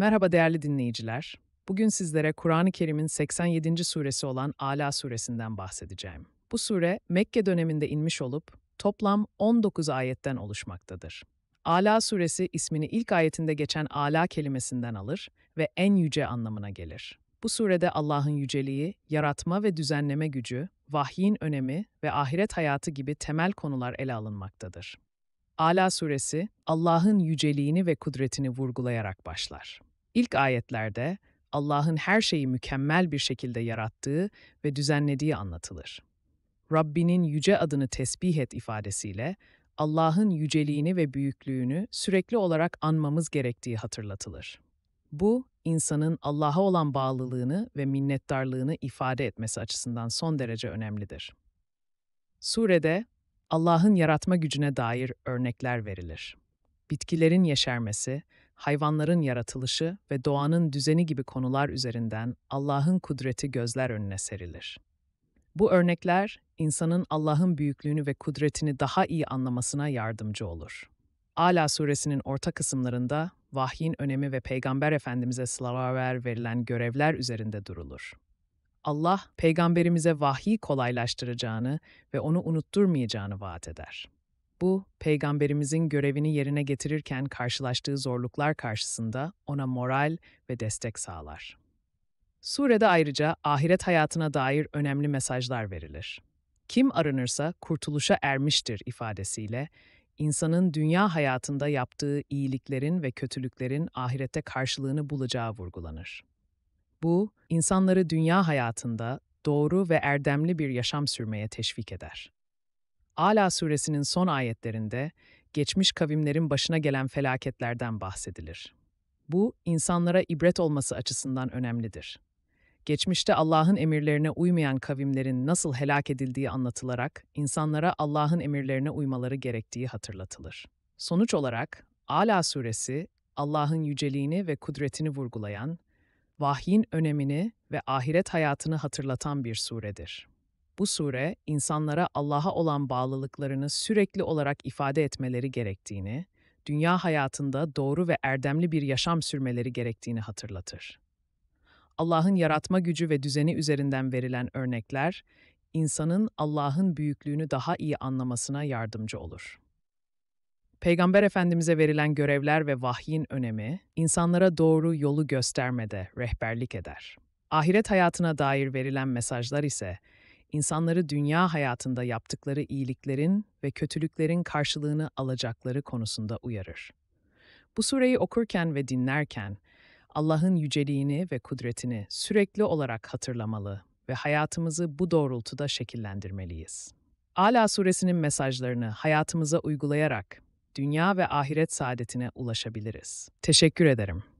Merhaba değerli dinleyiciler. Bugün sizlere Kur'an-ı Kerim'in 87. suresi olan Ala suresinden bahsedeceğim. Bu sure Mekke döneminde inmiş olup toplam 19 ayetten oluşmaktadır. Ala suresi ismini ilk ayetinde geçen ala kelimesinden alır ve en yüce anlamına gelir. Bu surede Allah'ın yüceliği, yaratma ve düzenleme gücü, vahyin önemi ve ahiret hayatı gibi temel konular ele alınmaktadır. Ala suresi Allah'ın yüceliğini ve kudretini vurgulayarak başlar. İlk ayetlerde Allah'ın her şeyi mükemmel bir şekilde yarattığı ve düzenlediği anlatılır. Rabbinin yüce adını tesbih et ifadesiyle Allah'ın yüceliğini ve büyüklüğünü sürekli olarak anmamız gerektiği hatırlatılır. Bu, insanın Allah'a olan bağlılığını ve minnettarlığını ifade etmesi açısından son derece önemlidir. Surede Allah'ın yaratma gücüne dair örnekler verilir. Bitkilerin yeşermesi, hayvanların yaratılışı ve doğanın düzeni gibi konular üzerinden Allah'ın kudreti gözler önüne serilir. Bu örnekler insanın Allah'ın büyüklüğünü ve kudretini daha iyi anlamasına yardımcı olur. Ala suresinin orta kısımlarında vahyin önemi ve Peygamber Efendimiz'e sılaver verilen görevler üzerinde durulur. Allah, Peygamberimize vahyi kolaylaştıracağını ve onu unutturmayacağını vaat eder. Bu, peygamberimizin görevini yerine getirirken karşılaştığı zorluklar karşısında ona moral ve destek sağlar. Surede ayrıca ahiret hayatına dair önemli mesajlar verilir. Kim arınırsa kurtuluşa ermiştir ifadesiyle, insanın dünya hayatında yaptığı iyiliklerin ve kötülüklerin ahirette karşılığını bulacağı vurgulanır. Bu, insanları dünya hayatında doğru ve erdemli bir yaşam sürmeye teşvik eder. Ala suresinin son ayetlerinde geçmiş kavimlerin başına gelen felaketlerden bahsedilir. Bu, insanlara ibret olması açısından önemlidir. Geçmişte Allah'ın emirlerine uymayan kavimlerin nasıl helak edildiği anlatılarak, insanlara Allah'ın emirlerine uymaları gerektiği hatırlatılır. Sonuç olarak, Ala suresi, Allah'ın yüceliğini ve kudretini vurgulayan, vahyin önemini ve ahiret hayatını hatırlatan bir suredir. Bu sure, insanlara Allah'a olan bağlılıklarını sürekli olarak ifade etmeleri gerektiğini, dünya hayatında doğru ve erdemli bir yaşam sürmeleri gerektiğini hatırlatır. Allah'ın yaratma gücü ve düzeni üzerinden verilen örnekler, insanın Allah'ın büyüklüğünü daha iyi anlamasına yardımcı olur. Peygamber Efendimiz'e verilen görevler ve vahyin önemi, insanlara doğru yolu göstermede rehberlik eder. Ahiret hayatına dair verilen mesajlar ise, insanları dünya hayatında yaptıkları iyiliklerin ve kötülüklerin karşılığını alacakları konusunda uyarır. Bu sureyi okurken ve dinlerken Allah'ın yüceliğini ve kudretini sürekli olarak hatırlamalı ve hayatımızı bu doğrultuda şekillendirmeliyiz. Ala suresinin mesajlarını hayatımıza uygulayarak dünya ve ahiret saadetine ulaşabiliriz. Teşekkür ederim.